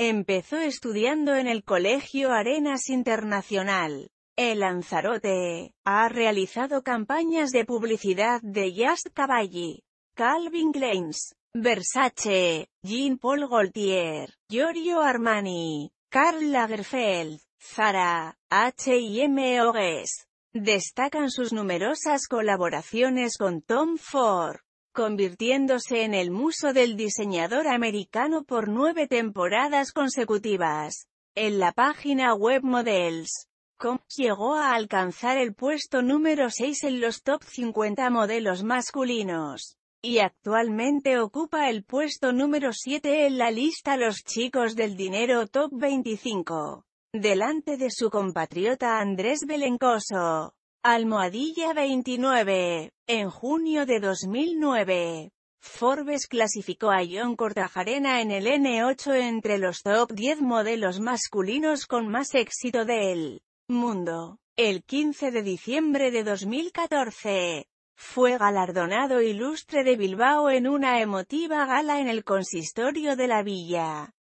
Empezó estudiando en el Colegio Arenas Internacional. El Lanzarote ha realizado campañas de publicidad de Just Cavalli, Calvin Kleins, Versace, Jean Paul Gaultier, Giorgio Armani, Karl Lagerfeld, Zara, H&M Hogues. Destacan sus numerosas colaboraciones con Tom Ford, convirtiéndose en el muso del diseñador americano por nueve temporadas consecutivas. En la página web Models.com, llegó a alcanzar el puesto número 6 en los top 50 modelos masculinos. Y actualmente ocupa el puesto número 7 en la lista Los Chicos del Dinero Top 25. Delante de su compatriota Andrés Belencoso. Almohadilla 29. En junio de 2009, Forbes clasificó a John Cortajarena en el N8 entre los top 10 modelos masculinos con más éxito del mundo. El 15 de diciembre de 2014, fue galardonado ilustre de Bilbao en una emotiva gala en el consistorio de la villa.